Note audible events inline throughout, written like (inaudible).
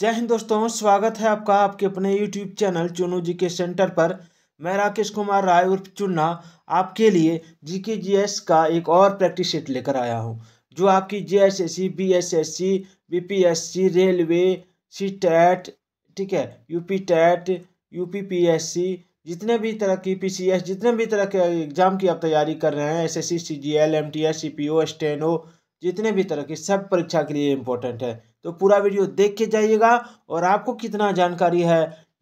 जय हिंद दोस्तों स्वागत है आपका आपके अपने यूट्यूब चैनल चुनू जी के सेंटर पर मैं राकेश कुमार राय उर्फ चुन्ना आपके लिए जी के जी एस का एक और प्रैक्टिस सेट लेकर आया हूँ जो आपकी J S S C B S S C B P S C railway C TET ठीक है U P TET U P P S C जितने भी तरह की पी सी एस जितने भी तरह के एग्ज़ाम की आप तैयारी कर रहे हैं S S C C G L M T S C P O O जितने भी तरह की सब परीक्षा के लिए इम्पोर्टेंट है तो पूरा वीडियो देख के जाइएगा और आपको कितना जानकारी है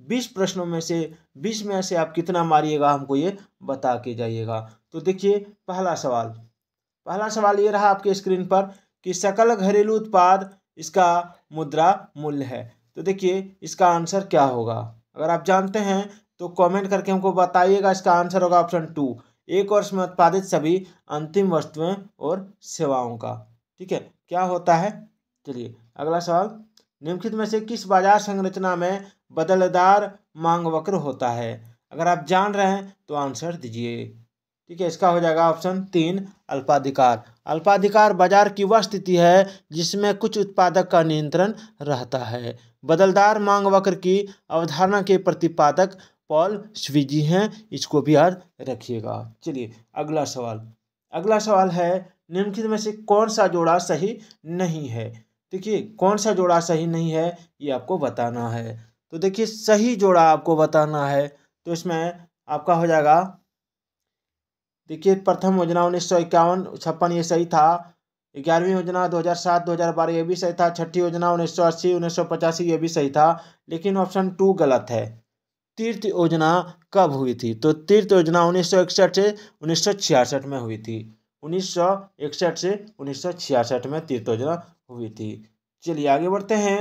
बीस प्रश्नों में से बीस में से आप कितना मारिएगा हमको ये बता के जाइएगा तो देखिए पहला सवाल पहला सवाल ये रहा आपके स्क्रीन पर कि सकल घरेलू उत्पाद इसका मुद्रा मूल्य है तो देखिए इसका आंसर क्या होगा अगर आप जानते हैं तो कमेंट करके हमको बताइएगा इसका आंसर होगा ऑप्शन टू एक वर्ष में उत्पादित सभी अंतिम वस्तुएं और सेवाओं का ठीक है क्या होता है चलिए अगला सवाल निम्नलिखित में से किस बाजार संरचना में बदलदार मांग वक्र होता है अगर आप जान रहे हैं तो आंसर दीजिए ठीक है इसका हो जाएगा ऑप्शन तीन अल्पाधिकार अल्पाधिकार बाजार की वह स्थिति है जिसमें कुछ उत्पादक का नियंत्रण रहता है बदलदार मांग वक्र की अवधारणा के प्रतिपादक पॉल स्विजी हैं इसको भी याद रखिएगा चलिए अगला सवाल अगला सवाल है निम्नलिखित में से कौन सा जोड़ा सही नहीं है देखिए कौन सा जोड़ा सही नहीं है ये आपको बताना है तो देखिए सही जोड़ा आपको बताना है तो इसमें आपका हो जाएगा देखिए प्रथम योजना उन्नीस सौ इक्यावन छप्पन ये सही था ग्यारहवीं योजना 2007 2012 ये भी सही था छठी योजना उन्नीस सौ अस्सी उन्नीस सौ पचासी ये भी सही था लेकिन ऑप्शन टू गलत है तीर्थ योजना कब हुई थी तो तीर्थ योजना उन्नीस सौ इकसठ से उन्नीस सौ छियासठ में हुई थी उन्नीस से उन्नीस में तीर्थोजना हुई थी चलिए आगे बढ़ते हैं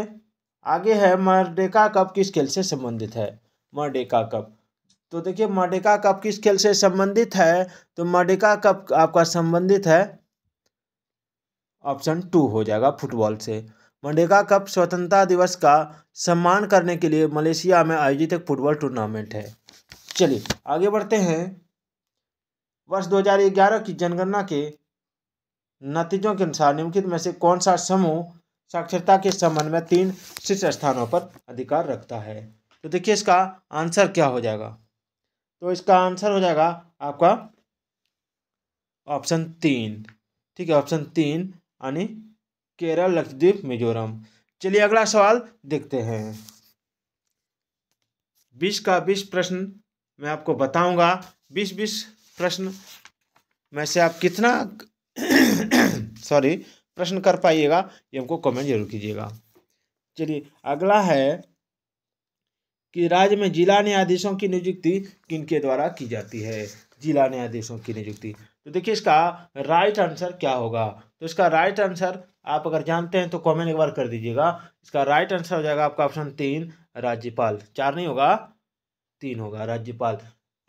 आगे है मर्डेका कप किस खेल से संबंधित है मर्डेका कप तो देखिए मर्डेका कप किस खेल से संबंधित है तो मर्डेका कप आपका संबंधित है ऑप्शन टू हो जाएगा फुटबॉल से मंडेका कप स्वतंत्रता दिवस का सम्मान करने के लिए मलेशिया में आयोजित एक फुटबॉल टूर्नामेंट है चलिए आगे बढ़ते हैं वर्ष 2011 की जनगणना के नतीजों के अनुसार निम्नलिखित में से कौन सा समूह साक्षरता के संबंध में तीन शीर्ष स्थानों पर अधिकार रखता है तो देखिए इसका आंसर क्या हो जाएगा तो इसका आंसर हो जाएगा आपका ऑप्शन तीन ठीक है ऑप्शन तीन यानी केरल लक्षद्वीप मिजोरम चलिए अगला सवाल देखते हैं बीस का बीस प्रश्न मैं आपको बताऊंगा बीस बीस प्रश्न में से आप कितना सॉरी (coughs) प्रश्न कर पाइएगा ये हमको कमेंट जरूर कीजिएगा चलिए अगला है कि राज्य में जिला न्यायाधीशों की नियुक्ति किनके द्वारा की जाती है जिला न्यायाधीशों की नियुक्ति तो देखिए इसका राइट आंसर क्या होगा तो इसका राइट आंसर आप अगर जानते हैं तो कमेंट एक बार कर दीजिएगा इसका राइट आंसर हो जाएगा आपका ऑप्शन तीन राज्यपाल चार नहीं होगा तीन होगा राज्यपाल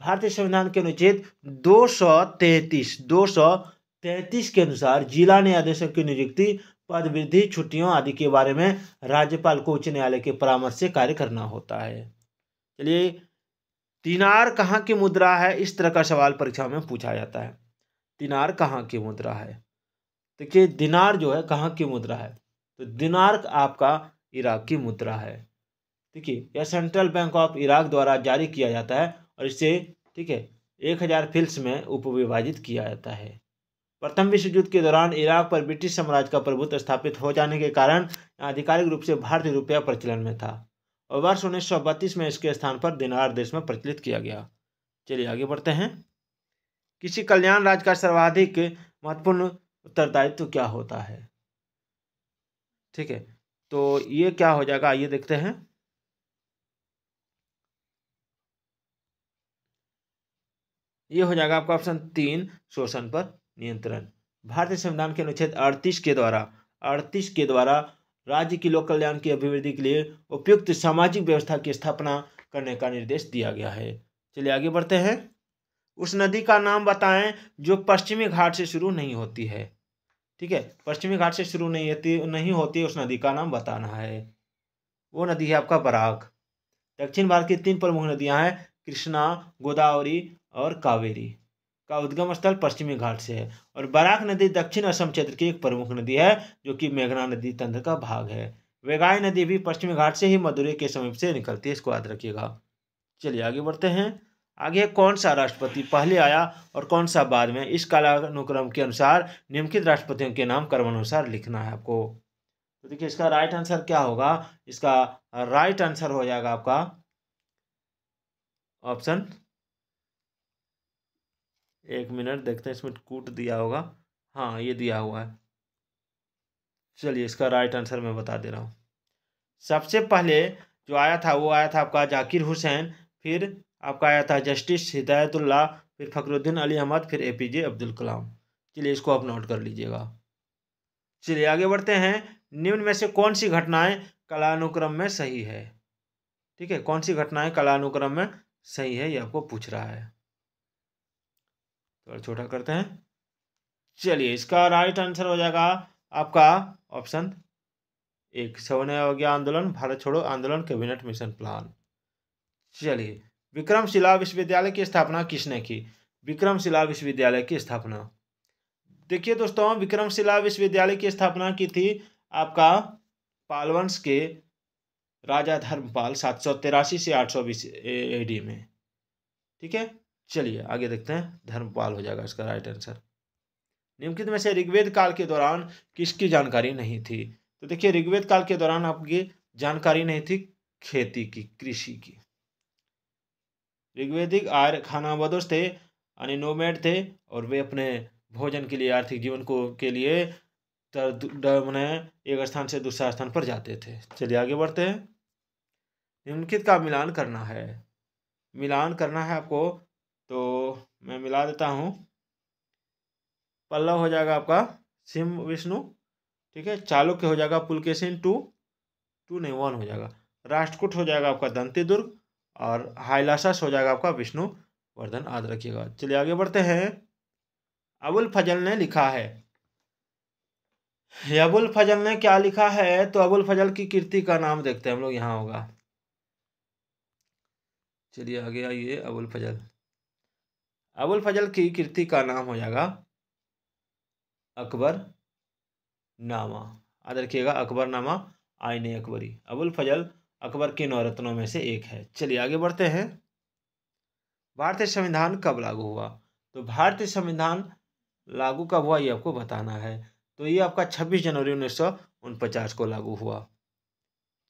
भारतीय संविधान के अनुच्छेद दो सौ तैतीस दो सौ तैतीस के अनुसार जिला न्यायाधीशों की नियुक्ति पद वृद्धि छुट्टियों आदि के बारे में राज्यपाल को उच्च न्यायालय के परामर्श से कार्य करना होता है चलिए तीनार कहाँ की मुद्रा है इस तरह का सवाल परीक्षा में पूछा जाता है तीनार कहाँ की मुद्रा है देखिए दिनार जो है कहाँ की मुद्रा है तो दिनार आपका इराक की मुद्रा है ठीक है यह सेंट्रल बैंक ऑफ इराक द्वारा जारी किया जाता है और इसे ठीक है एक हज़ार फिल्स में उपविभाजित किया जाता है प्रथम विश्व युद्ध के दौरान इराक पर ब्रिटिश साम्राज्य का प्रभुत्व स्थापित हो जाने के कारण आधिकारिक रूप से भारतीय रुपया प्रचलन में था और वर्ष उन्नीस में इसके स्थान पर दिनार देश में प्रचलित किया गया चलिए आगे बढ़ते हैं किसी कल्याण राज्य का सर्वाधिक महत्वपूर्ण उत्तरदायित्व क्या होता है ठीक है तो ये क्या हो जाएगा आइए देखते हैं ये हो जाएगा आपका ऑप्शन तीन शोषण पर नियंत्रण भारतीय संविधान के अनुच्छेद अड़तीस के द्वारा अड़तीस के द्वारा राज्य की लोक कल्याण की अभिवृद्धि के लिए उपयुक्त सामाजिक व्यवस्था की स्थापना करने का निर्देश दिया गया है चलिए आगे बढ़ते हैं उस नदी का नाम बताएं जो पश्चिमी घाट से शुरू नहीं होती है ठीक है पश्चिमी घाट से शुरू नहीं होती नहीं होती उस नदी का नाम बताना है वो नदी है आपका बराक दक्षिण भारत की तीन प्रमुख नदियां हैं कृष्णा गोदावरी और कावेरी का उद्गम स्थल पश्चिमी घाट से है और बराक नदी दक्षिण असम क्षेत्र की एक प्रमुख नदी है जो कि मेघना नदी तंत्र का भाग है वेगाई नदी भी पश्चिमी घाट से ही मदुरै के समीप से निकलती है इसको याद रखिएगा चलिए आगे बढ़ते हैं आगे कौन सा राष्ट्रपति पहले आया और कौन सा बाद में इस कालानुक्रम के अनुसार निम्नलिखित राष्ट्रपतियों के नाम क्रमानुसार लिखना है आपको तो देखिए इसका राइट आंसर क्या होगा इसका राइट आंसर हो जाएगा आपका ऑप्शन एक मिनट देखते हैं इसमें कूट दिया होगा हाँ ये दिया हुआ है चलिए इसका राइट आंसर मैं बता दे रहा हूँ सबसे पहले जो आया था वो आया था आपका जाकिर हुसैन फिर आपका आया था जस्टिस हिदायतुल्ला फिर फखरुद्दीन अली अहमद फिर एपीजे अब्दुल कलाम चलिए इसको आप नोट कर लीजिएगा चलिए आगे बढ़ते हैं निम्न में से कौन सी घटनाएं कलानुक्रम में सही है ठीक है कौन सी घटनाएं कलानुक्रम में सही है ये आपको पूछ रहा है थोड़ा तो छोटा करते हैं चलिए इसका राइट आंसर हो जाएगा आपका ऑप्शन एक सवर्ण अवज्ञा आंदोलन भारत छोड़ो आंदोलन कैबिनेट मिशन प्लान चलिए विक्रमशिला विश्वविद्यालय की स्थापना किसने की विक्रमशिला विश्वविद्यालय की स्थापना देखिए दोस्तों विक्रमशिला विश्वविद्यालय की स्थापना की थी आपका पालवंश के राजा धर्मपाल सात सौ तिरासी से आठ सौ बीस ए डी में ठीक है चलिए आगे देखते हैं धर्मपाल हो जाएगा इसका राइट आंसर निम्नलिखित में से ऋग्वेद काल के दौरान किसकी जानकारी नहीं थी तो देखिए ऋग्वेद काल के दौरान आपकी जानकारी नहीं थी खेती की कृषि की ऋग्वेदिक आर्य खानाबदोश थे यानी नोमेड थे और वे अपने भोजन के लिए आर्थिक जीवन को के लिए मैंने एक स्थान से दूसरा स्थान पर जाते थे चलिए आगे बढ़ते हैं निम्नलिखित का मिलान करना है मिलान करना है आपको तो मैं मिला देता हूँ पल्लव हो जाएगा आपका सिम विष्णु ठीक है चालुक्य हो जाएगा पुलकेशन टू टू नहीं वन हो जाएगा राष्ट्रकूट हो जाएगा आपका दंती दुर्ग और हाइलासस हो जाएगा आपका विष्णु वर्धन याद रखिएगा चलिए आगे बढ़ते हैं अबुल फजल ने लिखा है अबुल फजल ने क्या लिखा है तो अबुल फजल की कीर्ति का नाम देखते हैं हम लोग यहाँ होगा चलिए आगे आइए अबुल फजल अबुल फजल की कृति का नाम हो जाएगा अकबर नामा याद रखिएगा अकबर नामा आयन अकबरी अबुल फजल अकबर के नवरत्नों में से एक है चलिए आगे बढ़ते हैं भारतीय संविधान कब लागू हुआ तो भारतीय संविधान लागू कब हुआ ये आपको बताना है तो ये आपका 26 जनवरी उन्नीस को लागू हुआ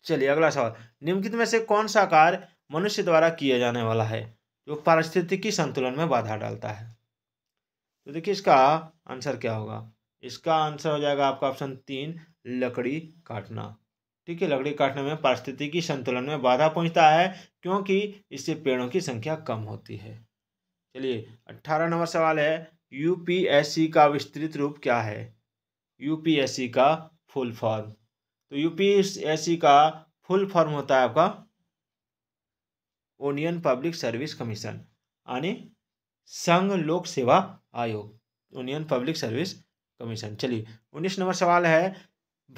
चलिए अगला सवाल निम्नलिखित में से कौन सा आकार मनुष्य द्वारा किया जाने वाला है जो पारिस्थितिकी संतुलन में बाधा डालता है तो देखिए इसका आंसर क्या होगा इसका आंसर हो जाएगा आपका ऑप्शन तीन लकड़ी काटना ठीक है लकड़ी काटने में पारिस्थितिकी संतुलन में बाधा पहुंचता है क्योंकि इससे पेड़ों की संख्या कम होती है चलिए अट्ठारह नंबर सवाल है यूपीएससी का विस्तृत रूप क्या है यूपीएससी का फुल फॉर्म तो यूपीएससी का फुल फॉर्म होता है आपका ओनियन पब्लिक सर्विस कमीशन आणि संघ लोक सेवा आयोग ओनियन पब्लिक सर्विस कमीशन चलिए उन्नीस नंबर सवाल है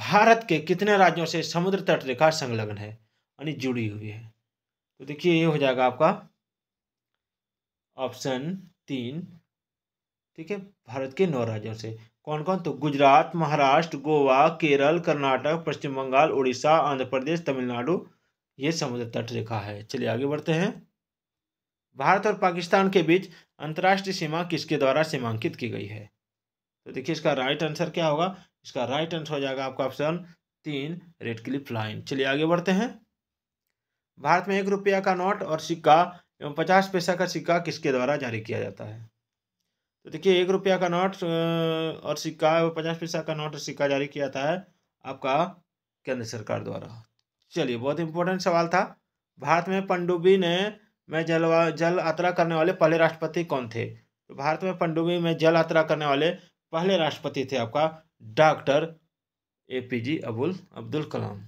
भारत के कितने राज्यों से समुद्र तट रेखा संलग्न है यानी जुड़ी हुई है तो देखिए ये हो जाएगा आपका ऑप्शन तीन ठीक है भारत के नौ राज्यों से कौन कौन तो गुजरात महाराष्ट्र गोवा केरल कर्नाटक पश्चिम बंगाल उड़ीसा आंध्र प्रदेश तमिलनाडु ये समुद्र तट रेखा है चलिए आगे बढ़ते हैं भारत और पाकिस्तान के बीच अंतर्राष्ट्रीय सीमा किसके द्वारा सीमांकित की गई है तो देखिए इसका राइट आंसर क्या होगा इसका राइट आंसर हो जाएगा आपका ऑप्शन तीन रेड क्लिप लाइन चलिए आगे बढ़ते हैं भारत में एक रुपया का नोट और सिक्का एवं पचास पैसा का सिक्का किसके द्वारा जारी किया जाता है तो देखिए एक रुपया का नोट और सिक्का एवं पचास पैसा का नोट और सिक्का जारी किया जाता है आपका केंद्र सरकार द्वारा चलिए बहुत इंपॉर्टेंट सवाल था भारत में पंडुबी ने में जलवा जल यात्रा करने वाले पहले राष्ट्रपति कौन थे तो भारत में पंडुबी में जल यात्रा करने वाले पहले राष्ट्रपति थे आपका doctor A P J Abul Abdul Kalam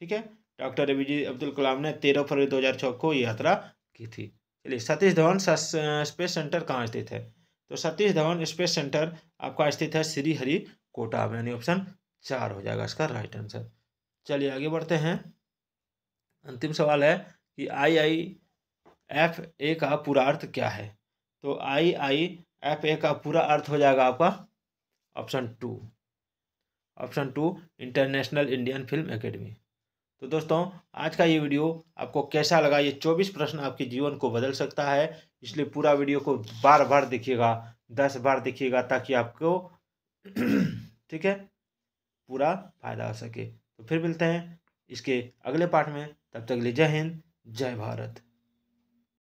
ठीक है doctor A P J Abdul Kalam ने तेरह फरवरी दो हज़ार छः को यात्रा की थी चलिए सतीश धवन स्पेस सेंटर कहाँ स्थित है तो सतीश धवन स्पेस सेंटर आपका स्थित है श्री हरि कोटा में यानी ऑप्शन चार हो जाएगा इसका राइट आंसर चलिए आगे बढ़ते हैं अंतिम सवाल है कि आई आई एफ ए का पूरा अर्थ क्या है तो आई आई एफ ए का पूरा अर्थ हो जाएगा आपका option two option two international Indian film academy तो दोस्तों आज का ये वीडियो आपको कैसा लगा ये चौबीस प्रश्न आपके जीवन को बदल सकता है इसलिए पूरा वीडियो को बार बार देखिएगा दस बार देखिएगा ताकि आपको (clears throat) ठीक है पूरा फायदा हो सके तो फिर मिलते हैं इसके अगले पार्ट में तब तक के लिए जय हिंद जय भारत